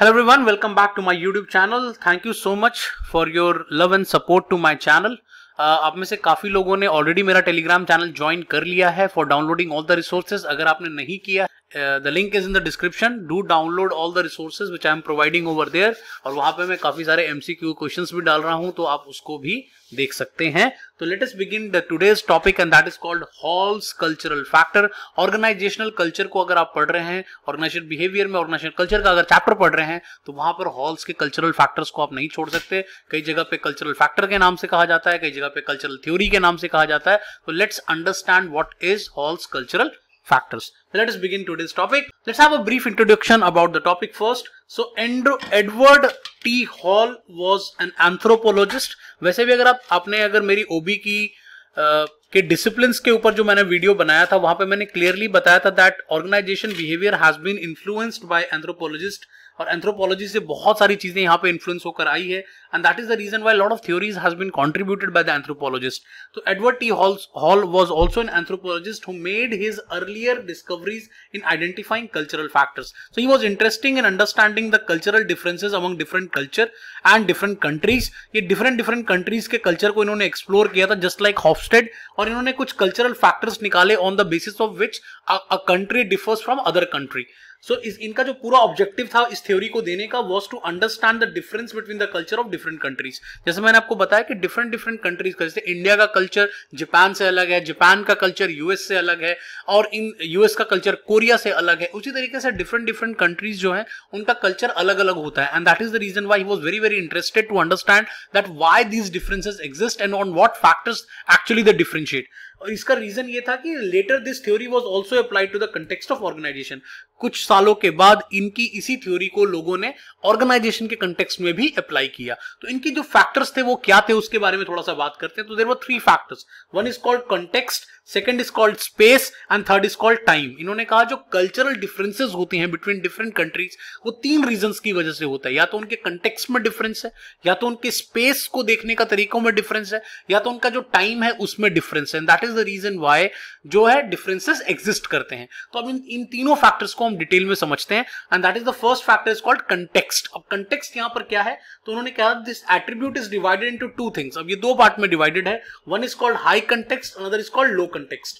Hello everyone, welcome back to my YouTube channel. Thank you so much for your love and support to my channel. Uh, आप में से काफ़ी लोगों ने already मेरा Telegram channel join कर लिया है for downloading all the resources अगर आपने नहीं किया uh, the link is in the description. Do download all the resources which I am providing over there. और वहां पे मैं काफी सारे MCQ questions भी डाल रहा हूं तो आप उसको भी देख सकते हैं तो let us begin the today's topic and that is called Hall's cultural factor organisational culture को अगर आप पढ़ रहे हैं ऑर्गेनाइजेशन बिहेवियर में ऑर्गेनाइजेशन कल्चर का अगर चैप्टर पढ़ रहे हैं तो वहां पर हॉल्स के कल्चरल फैक्टर्स को आप नहीं छोड़ सकते कई जगह पे कल्चरल फैक्टर के नाम से कहा जाता है कई जगह पे कल्चरल थ्योरी के नाम से कहा जाता है तो let's understand what is Hall's cultural factors. Let us begin today's topic. Let's have a brief introduction about the topic first. So Andrew Edward T. Hall was an anthropologist. वैसे भी अगर आप आपने अगर मेरी ओबी की Uh, के डिसिप्लिन के ऊपर जो मैंने वीडियो बनाया था वहां पे मैंने क्लियरली बताया था that organisation behaviour has been influenced by anthropologist और एंथ्रोपोलॉजी से बहुत सारी चीजें यहाँ पे इन्फ्लुएंस होकर आई है and that is the reason why lot of theories has been contributed by the anthropologist तो Edward T Hall was also an anthropologist who made his earlier discoveries in identifying cultural factors so he was interesting in understanding the cultural differences among different culture and different countries ये different different countries के culture को इन्होंने explore किया था just like हॉफस्टेड और इन्होंने कुछ cultural factors निकाले on the basis of which a country differs from other country so so, इनका जो पूरा ऑब्जेक्टिव था इस थ्योरी को देने का was to understand the difference between the culture of different countries जैसे मैंने आपको बताया कि डिफरेंट डिफरेंट कंट्रीज का जैसे इंडिया का कल्चर जापान से अलग है जापान का कल्चर यूएस से अलग है और इन यूएस का कल्चर कोरिया से अलग है उसी तरीके से डिफरेंट डिफरेंट कंट्रीज जो है उनका कल्चर अलग अलग होता है and that is the reason why was very very interested to understand that why these differences exist and on what factors actually the differentiate और इसका रीजन ये था कि later this theory was also applied to the context of organisation कुछ सालों के बाद इनकी इसी थ्योरी को लोगों ने ऑर्गेनाइजेशन के कंटेक्सट में भी अप्लाई किया तो इनकी जो फैक्टर्स थे वो क्या थे उसके बारे में थोड़ा सा बात करते हैं तो देर वो three factors one is called context second is called space and third is called time इन्होंने कहा जो कल्चरल डिफरेंसेज होते हैं बिटवीन डिफरेंट कंट्रीज वो तीन रीजन की वजह से होता है या तो उनके कंटेक्स में डिफरेंस है या तो उनके स्पेस को देखने का तरीकों में डिफरेंस है या तो उनका जो टाइम है उसमें डिफरेंस है that is the reason why जो है डिफरेंसेस एग्जिस्ट करते हैं तो अब इन, इन तीनों फैक्टर्स को हम डिटेल में समझते हैं and that is the first factor is called context अब कंटेक्स्ट यहां पर क्या है तो उन्होंने कहा this attribute is divided into two things अब ये दो पार्ट में डिवाइडेड है one is called high context another is called low context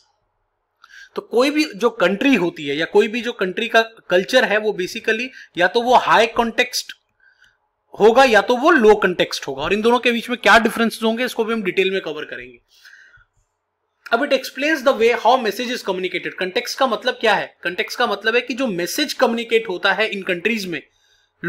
तो कोई भी जो कंट्री होती है या कोई भी जो कंट्री का कल्चर है वो बेसिकली या तो वो हाई कॉन्टेक्स्ट होगा या तो वो लो कंटेक्स्ट होगा और इन दोनों के बीच में क्या डिफरेंस होंगे इसको भी हम डिटेल में कवर करेंगे अब it explain the way how message is communicated context का मतलब क्या है कंटेक्स का मतलब है कि जो मैसेज कम्युनिकेट होता है इन कंट्रीज में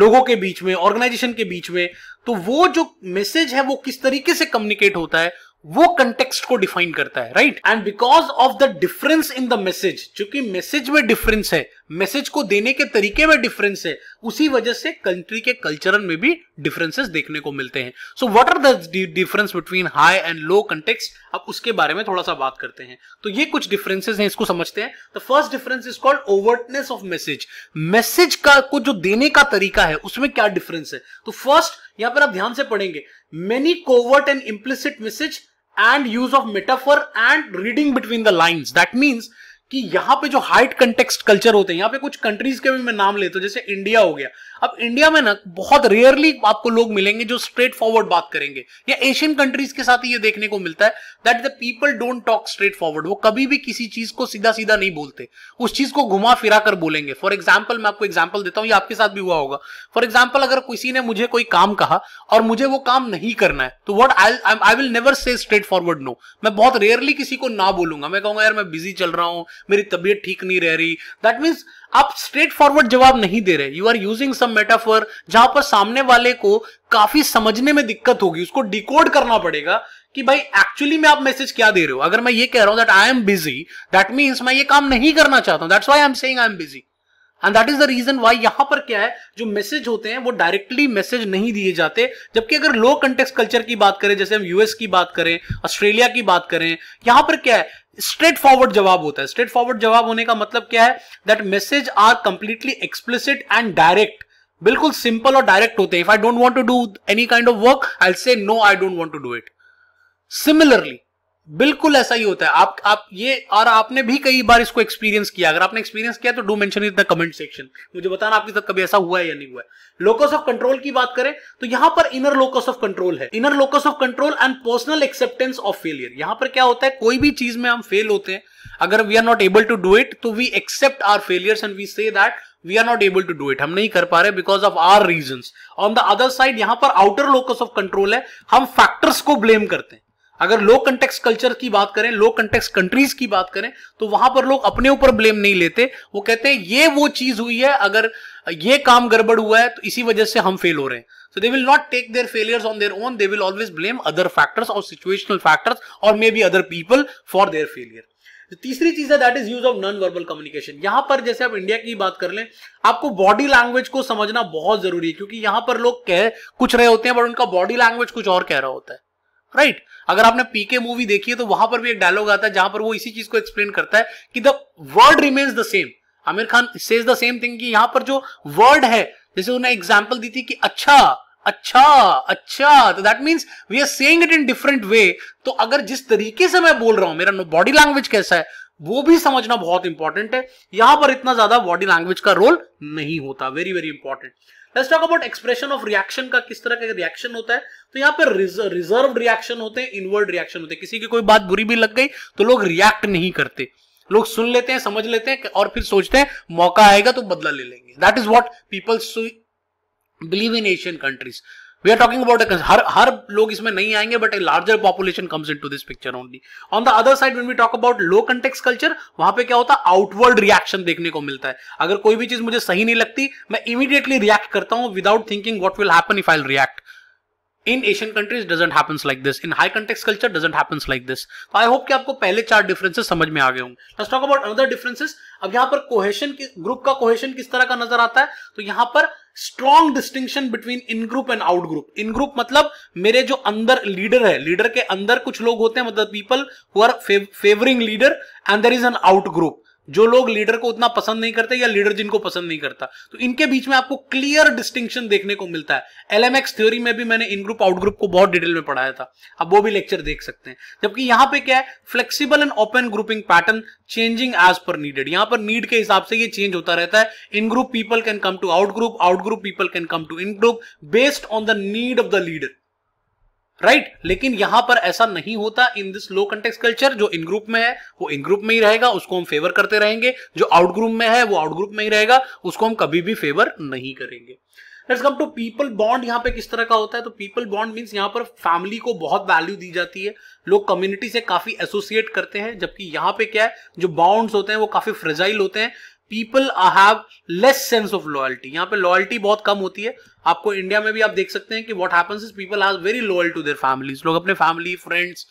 लोगों के बीच में ऑर्गेनाइजेशन के बीच में तो वो जो मैसेज है वो किस तरीके से कम्युनिकेट होता है वो कंटेक्स्ट को डिफाइन करता है right and because of the difference in the message क्योंकि मैसेज में डिफरेंस है मैसेज को देने के तरीके में डिफरेंस है उसी वजह से कंट्री के कल्चरल में भी डिफरेंसेस देखने को मिलते हैं so what are the difference between high and low context अब उसके बारे में थोड़ा सा बात करते हैं तो ये कुछ डिफरेंसेस हैं इसको समझते हैं the first difference is called overtness of message message का को जो देने का तरीका है उसमें क्या डिफरेंस है तो फर्स्ट यहां पर आप ध्यान से पढ़ेंगे many covert and implicit message and use of metaphor and reading between the lines. That means कि यहाँ पे जो हाइट कंटेक्सट कल्चर होते हैं यहाँ पे कुछ कंट्रीज के भी मैं नाम लेता हूँ जैसे इंडिया हो गया अब इंडिया में ना बहुत रेयरली आपको लोग मिलेंगे जो स्ट्रेट फॉरवर्ड बात करेंगे या एशियन कंट्रीज के साथ ही ये देखने को मिलता है that the people don't talk straightforward वो कभी भी किसी चीज को सीधा सीधा नहीं बोलते उस चीज को घुमा फिरा कर बोलेंगे फॉर एग्जाम्पल मैं आपको एग्जाम्पल देता हूँ ये आपके साथ भी हुआ होगा फॉर एग्जाम्पल अगर किसी ने मुझे कोई काम कहा और मुझे वो काम नहीं करना है तो what I I will never say straightforward no मैं बहुत रेयरली किसी को ना बोलूंगा मैं कहूंगा यार मैं बिजी चल रहा हूँ मेरी तबीयत ठीक नहीं रह रही दैट मीन्स आप स्ट्रेट फॉरवर्ड जवाब नहीं दे रहे you are using some metaphor जहां पर सामने वाले को काफी समझने में दिक्कत होगी उसको डिकोड करना पड़ेगा कि भाई एक्चुअली में आप मैसेज क्या दे रहे हो अगर मैं ये कह रहा हूं that I am busy that means मैं ये काम नहीं करना चाहता हूं that's why I am saying I am busy and that is the reason why यहां पर क्या है जो मैसेज होते हैं वो डायरेक्टली मैसेज नहीं दिए जाते जबकि अगर लो कंटेक्स कल्चर की बात करें जैसे हम यूएस की बात करें ऑस्ट्रेलिया की बात करें यहां पर क्या है स्ट्रेट फॉरवर्ड जवाब होता है स्ट्रेट फॉरवर्ड जवाब होने का मतलब क्या है that message are completely explicit and direct बिल्कुल सिंपल और डायरेक्ट होते हैं if I don't want to do any kind of work I say no I don't want to do it similarly बिल्कुल ऐसा ही होता है आप आप ये और आपने भी कई बार इसको एक्सपीरियंस किया अगर आपने एक्सपीरियंस किया तो do mention in the comment section मुझे बताना आपके साथ कभी ऐसा हुआ है या नहीं हुआ है लोकस ऑफ कंट्रोल की बात करें तो यहां पर इनर लोकस ऑफ कंट्रोल है inner locus of control and personal acceptance of failure यहां पर क्या होता है कोई भी चीज में हम फेल होते हैं अगर we are not able to do it तो we accept our failures and we say that we are not able to do it हम नहीं कर पा रहे because of our reason on the other side यहां पर आउटर लोकस ऑफ कंट्रोल है हम फैक्टर्स को ब्लेम करते हैं अगर लो कंटेक्स कल्चर की बात करें लो कंटेक्स कंट्रीज की बात करें तो वहां पर लोग अपने ऊपर ब्लेम नहीं लेते वो कहते हैं ये वो चीज हुई है अगर ये काम गड़बड़ हुआ है तो इसी वजह से हम फेल हो रहे हैं so they will not take their failures on their own they will always blame other factors और सिचुएशनल फैक्टर्स और maybe other people for their failure तीसरी चीज है that is use of non verbal communication यहां पर जैसे आप India की बात कर लें आपको बॉडी लैंग्वेज को समझना बहुत जरूरी है क्योंकि यहां पर लोग कह कुछ रहे होते हैं बट उनका बॉडी लैंग्वेज कुछ और कह रहा होता है राइट right? अगर आपने पीके मूवी देखी है तो वहां पर भी एक डायलॉग आता है जहां पर वो इसी चीज को एक्सप्लेन करता है कि the word remains the same Aamir Khan says the same thing कि यहां पर जो वर्ड है जैसे उन्हें एग्जाम्पल दी थी कि अच्छा अच्छा अच्छा तो that means we are saying it in different way तो अगर जिस तरीके से मैं बोल रहा हूं मेरा बॉडी लैंग्वेज कैसा है वो भी समझना बहुत इंपॉर्टेंट है यहां पर इतना ज्यादा बॉडी लैंग्वेज का रोल नहीं होता very very important let's talk about expression of reaction का किस तरह का रिएक्शन होता है तो यहाँ पर रिजर्व रिएक्शन होते हैं इनवर्ड रिएक्शन होते हैं किसी की कोई बात बुरी भी लग गई तो लोग रिएक्ट नहीं करते लोग सुन लेते हैं समझ लेते हैं और फिर सोचते हैं मौका आएगा तो बदला ले लेंगे that is what people believe in Asian countries we are talking about हर हर लोग इसमें नहीं आएंगे but a larger population comes in to this picture only on the other side one we talk about low context culture वहां पे क्या होता है आउटवर्ल्ड रिएक्शन देखने को मिलता है अगर कोई भी चीज मुझे सही नहीं लगती मैं इमीडिएटली रिएक्ट करता हूँ without thinking what will happen if I react in Asian countries doesn't happens like this in high context culture doesn't happens like this तो आई होप कि आपको पहले चार डिफरेंसेस समझ में आ गए होंगे टॉक अबाउट अनदर डिफरेंसेस अब यहां पर कोहेशन ग्रुप का कोहेशन किस तरह का नजर आता है तो यहां पर strong distinction between in group and out group in group मतलब मेरे जो अंदर लीडर है लीडर के अंदर कुछ लोग होते हैं मतलब people who are favouring leader and there is an out group जो लोग लीडर को उतना पसंद नहीं करते या लीडर जिनको पसंद नहीं करता तो इनके बीच में आपको क्लियर डिस्टिंक्शन देखने को मिलता है एल एम एक्स थ्योरी में भी मैंने इन ग्रुप आउट ग्रुप को बहुत डिटेल में पढ़ाया था अब वो भी लेक्चर देख सकते हैं जबकि यहां पे क्या है flexible and open grouping pattern changing as per needed यहां पर नीड के हिसाब से ये चेंज होता रहता है in group people can come to out group out group people can come to in group based on the need of the leader right right? लेकिन यहां पर ऐसा नहीं होता in this low context culture जो इन ग्रुप में है वो इन ग्रुप में ही रहेगा उसको हम फेवर करते रहेंगे जो आउट ग्रुप में है वो आउट ग्रुप में ही रहेगा उसको हम कभी भी फेवर नहीं करेंगे let's come to people bond यहाँ पे किस तरह का होता है तो पीपल बॉन्ड मीन्स यहाँ पर फैमिली को बहुत वैल्यू दी जाती है लोग कम्युनिटी से काफी एसोसिएट करते हैं जबकि यहाँ पे क्या है जो बॉन्ड्स होते हैं वो काफी फ्रेजाइल होते हैं people have less sense of loyalty यहाँ पे लॉयल्टी बहुत कम होती है आपको इंडिया में भी आप देख सकते हैं कि what happens is people has very loyal to their families लोग अपने फैमिली फ्रेंड्स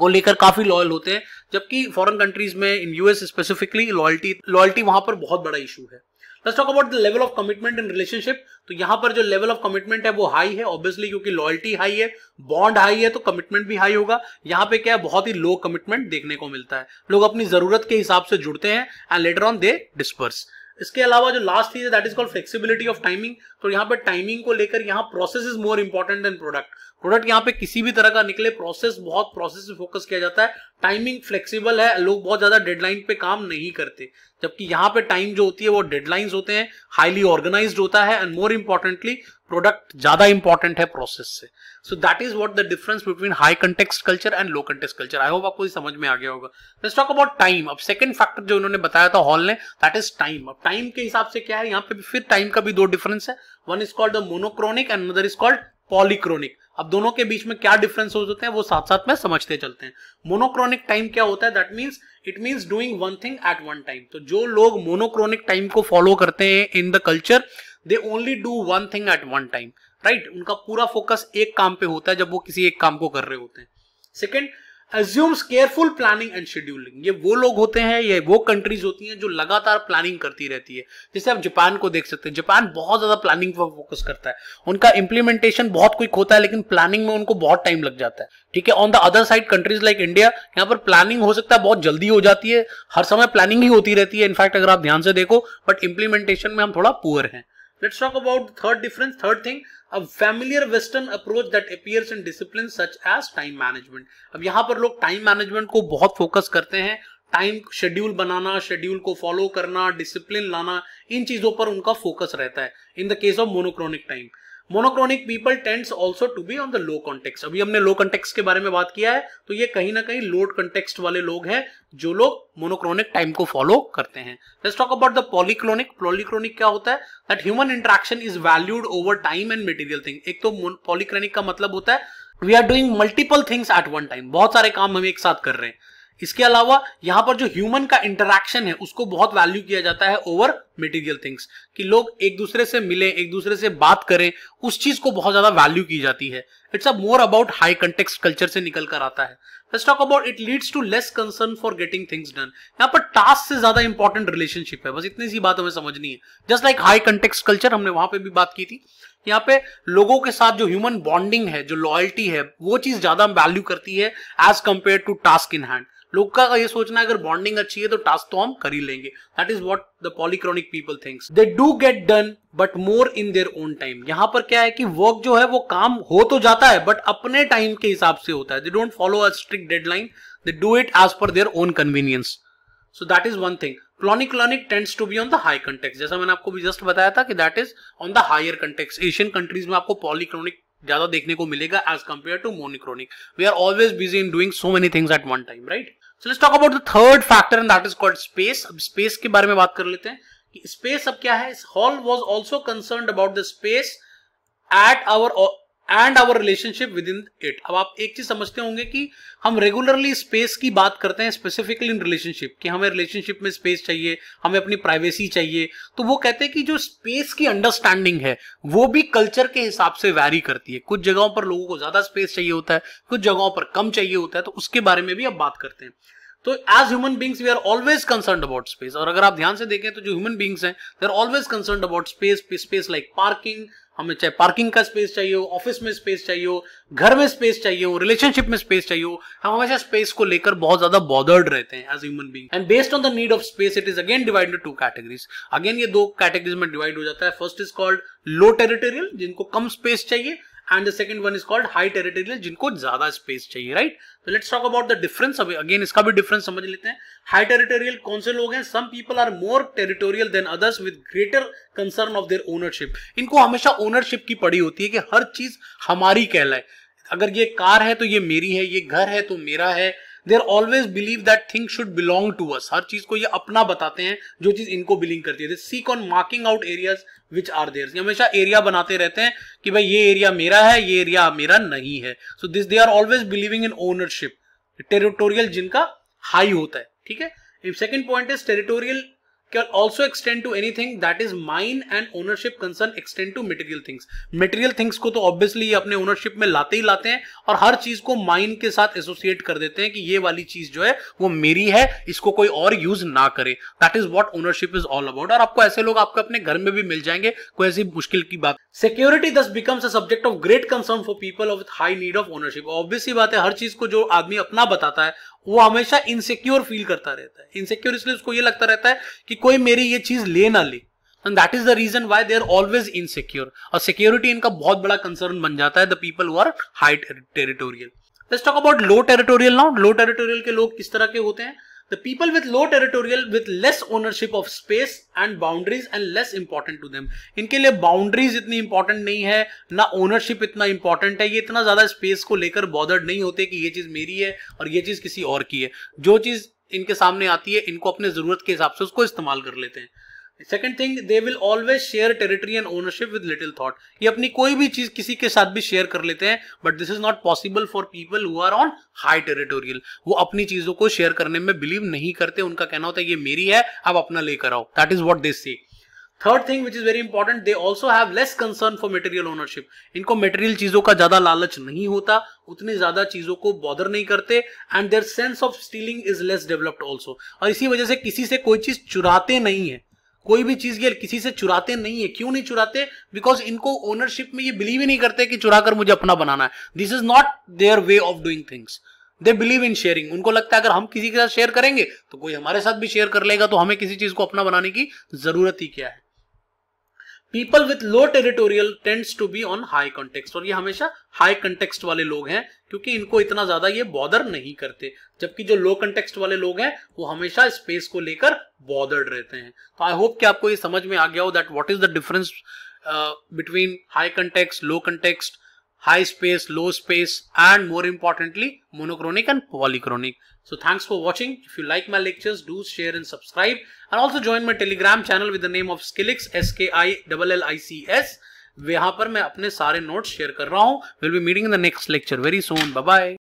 को लेकर काफी लॉयल होते हैं जबकि फॉरेन कंट्रीज में in US specifically loyalty loyalty वहां पर बहुत बड़ा इशू है let's talk about the level of commitment in relationship तो यहां पर जो लेवल ऑफ कमिटमेंट है वो हाई है ऑब्वियसली क्योंकि लॉयल्टी हाई है बॉन्ड हाई है तो कमिटमेंट भी हाई होगा यहां पे क्या है बहुत ही लो कमिटमेंट देखने को मिलता है लोग अपनी जरूरत के हिसाब से जुड़ते हैं and later on they disperse इसके अलावा जो लास्ट चीज है that is called flexibility of timing तो यहाँ पे टाइमिंग को लेकर यहाँ process is more important than product product यहाँ पे किसी भी तरह का निकले प्रोसेस बहुत प्रोसेस पे फोकस किया जाता है टाइमिंग फ्लेक्सिबल है लोग बहुत ज्यादा डेडलाइन पे काम नहीं करते जबकि यहाँ पे टाइम जो होती है वो डेडलाइंस होते हैं हाईली ऑर्गेनाइज होता है एंड मोर इंपॉर्टेंटली प्रोडक्ट ज्यादा इंपॉर्टेंट है प्रोसेस से so that is what the difference between high context culture and low context culture I hope आपको समझ में आ गया होगा लेट्स टॉक अबाउट टाइम अब सेकंड फैक्टर जो उन्होंने बताया था हॉल ने दैट इज टाइम अब टाइम के हिसाब से क्या है यहाँ पे फिर टाइम का भी दो डिफरेंस है one is called the monochronic and other is called polychronic अब दोनों के बीच में क्या डिफरेंस हो जाते हैं वो साथ साथ में समझते चलते हैं मोनोक्रोनिक टाइम क्या होता है that means it means doing one thing at one time तो जो लोग मोनोक्रोनिक टाइम को फॉलो करते हैं in the culture they only do one thing at one time right उनका पूरा फोकस एक काम पे होता है जब वो किसी एक काम को कर रहे होते हैं second assumes careful planning and scheduling ये वो लोग होते हैं ये वो कंट्रीज होती हैं जो लगातार प्लानिंग करती रहती है जैसे आप जापान को देख सकते हैं जापान बहुत ज्यादा प्लानिंग पर फोकस करता है उनका इंप्लीमेंटेशन बहुत क्विक होता है लेकिन प्लानिंग में उनको बहुत टाइम लग जाता है ठीक है on the other side countries like India यहाँ पर प्लानिंग हो सकता है बहुत जल्दी हो जाती है हर समय प्लानिंग ही होती रहती है इनफैक्ट अगर आप ध्यान से देखो बट इंप्लीमेंटेशन में हम थोड़ा पुअर हैं Let's talk about the third difference, third thing, a familiar western approach that appears in disciplines such as time management. अब यहाँ पर लोग time management को बहुत focus करते हैं टाइम शेड्यूल बनाना शेड्यूल को फॉलो करना डिसिप्लिन लाना इन चीज़ों पर उनका फोकस रहता है in the case of monochronic time monochronic people tends also to be on the low context अभी हमने लो कॉन्टेक्स के बारे में बात किया है तो ये कहीं ना कहीं लोड कॉन्टेक्स वाले लोग हैं जो लोग मोनोक्रोनिक टाइम को फॉलो करते हैं let's talk about the polychronic polychronic क्या होता है that human interaction is valued over time and material thing एक तो पॉलीक्रोनिक का मतलब होता है we are doing multiple things at one time बहुत सारे काम हम एक साथ कर रहे हैं इसके अलावा यहाँ पर जो ह्यूमन का इंटरेक्शन है उसको बहुत वैल्यू किया जाता है ओवर मटेरियल थिंग्स कि लोग एक दूसरे से मिलें एक दूसरे से बात करें उस चीज को बहुत ज्यादा वैल्यू की जाती है it's a more about high context culture से निकल कर आता है let's talk about it leads to less concern for getting things done यहाँ पर टास्क से ज्यादा इंपॉर्टेंट रिलेशनशिप है बस इतनी सी बात हमें समझनी है just like high context culture हमने वहां पर भी बात की थी यहाँ पे लोगों के साथ जो ह्यूमन बॉन्डिंग है जो लॉयल्टी है वो चीज ज्यादा वैल्यू करती है as compare to task in hand लोग का ये सोचना अगर बॉन्डिंग अच्छी है तो टास्क तो हम कर ही लेंगे that is what the polychronic people things they do get done but more in their own time यहां पर क्या है कि वर्क जो है वो काम हो तो जाता है बट अपने टाइम के हिसाब से होता है they don't follow a strict deadline they do it as per their own convenience so that is one thing polychronic tends to be on the high context जैसा मैंने आपको भी जस्ट बताया था कि that is on the higher context Asian countries में आपको पॉलिक्लोनिक ज्यादा देखने को मिलेगा as compare to monochronic we are always busy in doing so many things at one time right so let's talk about the third factor and that is called space अब space के बारे में बात कर लेते हैं कि स्पेस अब क्या है Hall was also concern about the space at our and our relationship within it अब आप एक चीज समझते होंगे कि हम रेगुलरली स्पेस की बात करते हैं स्पेसिफिकली इन रिलेशनशिप कि हमें रिलेशनशिप में स्पेस चाहिए हमें अपनी प्राइवेसी चाहिए तो वो कहते हैं कि जो स्पेस की अंडरस्टैंडिंग है वो भी कल्चर के हिसाब से वैरी करती है कुछ जगहों पर लोगों को ज्यादा स्पेस चाहिए होता है कुछ जगहों पर कम चाहिए होता है तो उसके बारे में भी आप बात करते हैं तो as human beings we are always concern about space और अगर आप ध्यान से देखें तो जो ह्यूमन बींग्स हैं they are always concern about space space like parking हमें चाहे पार्किंग का स्पेस चाहिए हो ऑफिस में स्पेस चाहिए हो घर में स्पेस चाहिए हो रिलेशनशिप में स्पेस चाहिए हो हम हमेशा स्पेस को लेकर बहुत ज्यादा बॉदर्ड रहते हैं as human being and based on the need of space it is again divided to categories again ये दो कैटेगरीज में डिवाइड हो जाता है first is called low territorial जिनको कम स्पेस चाहिए and the second one is called high territorial जिनको ज्यादा स्पेस चाहिए राइट तो let's talk about the difference again इसका भी डिफरेंस समझ लेते हैं हाई टेरिटोरियल कौन से लोग हैं some people are more territorial than others with greater concern of their ownership इनको हमेशा ओनरशिप की पड़ी होती है कि हर चीज हमारी कहलाए अगर ये कार है तो ये मेरी है ये घर है तो मेरा है there always believe that thing should belong to us हर चीज को ये अपना बताते हैं जो चीज इनको बिलिंग करती है seek on marking out areas which are their हमेशा एरिया बनाते रहते हैं कि भाई ये एरिया मेरा है ये एरिया मेरा नहीं है so this they are always believing in ownership territorial जिनका हाई होता है ठीक है second point is territorial can also extend to anything that is mine and ownership concern extend to material things material things को तो obviously अपने ownership में लाते ही लाते हैं और हर चीज को mine के साथ associate कर देते हैं कि ये वाली चीज जो है वो मेरी है इसको कोई और यूज ना करे that is what ownership is all about और आपको ऐसे लोग आपको अपने घर में भी मिल जाएंगे कोई ऐसी मुश्किल की बात security thus becomes a subject of great concern for people of high need of ownership obviously बात है हर चीज को जो आदमी अपना बताता है वो हमेशा इनसिक्योर फील करता रहता है इनसिक्योर इसलिए उसको ये लगता रहता है कि कोई मेरी ये चीज ले ना ले and that is the reason why they are always insecure और सिक्योरिटी इनका बहुत बड़ा कंसर्न बन जाता है the people who are high territorial let's talk about low territorial now low territorial के लोग किस तरह के होते हैं The people with low territorial with less ownership of space and boundaries and less important to them. इनके लिए boundaries इतनी important नहीं है ना ownership इतना important है ये इतना ज़्यादा space को लेकर bothered नहीं होते कि ये चीज़ मेरी है और ये चीज़ किसी और की है जो चीज़ इनके सामने आती है इनको अपने ज़रूरत के हिसाब से उसको इस्तेमाल कर लेते हैं second thing they will always share territory and ownership with little thought ये अपनी कोई भी चीज किसी के साथ भी शेयर कर लेते हैं but this is not possible for people who are on high territorial वो अपनी चीजों को शेयर करने में बिलीव नहीं करते उनका कहना होता है ये मेरी है आप अपना लेकर आओ दैट इज वॉट दिस से third thing which is very important they also have less concern for material ownership इनको मेटेरियल चीजों का ज्यादा लालच नहीं होता उतनी ज्यादा चीजों को बॉदर नहीं करते and their sense of stealing is less developed also और इसी वजह से किसी से कोई चीज चुराते नहीं है कोई भी चीज ये किसी से चुराते नहीं है क्यों नहीं चुराते बिकॉज इनको ओनरशिप में ये बिलीव ही नहीं करते कि चुरा कर मुझे अपना बनाना है this is not their way of doing things they believe in sharing उनको लगता है अगर हम किसी के साथ शेयर करेंगे तो कोई हमारे साथ भी शेयर कर लेगा तो हमें किसी चीज को अपना बनाने की जरूरत ही क्या है people with low territorial tends to be on high context और ये हमेशा हाई कंटेक्स्ट वाले लोग हैं क्योंकि इनको इतना ज्यादा ये बॉर्डर नहीं करते जबकि जो लो कंटेक्सट वाले लोग हैं वो हमेशा स्पेस को लेकर बॉर्डर्ड रहते हैं तो आई होप कि आपको ये समझ में आ गया हो that what is the difference between high context low context high space low space and more importantly monochronic and polychronic. So thanks for watching. If you like my lectures, do share and subscribe. And also join my Telegram channel with the name of Skillix, S-K-I-L-L-I-C-S. वहां पर मैं अपने सारे notes share कर रहा हूं will be meeting in the next lecture very soon bye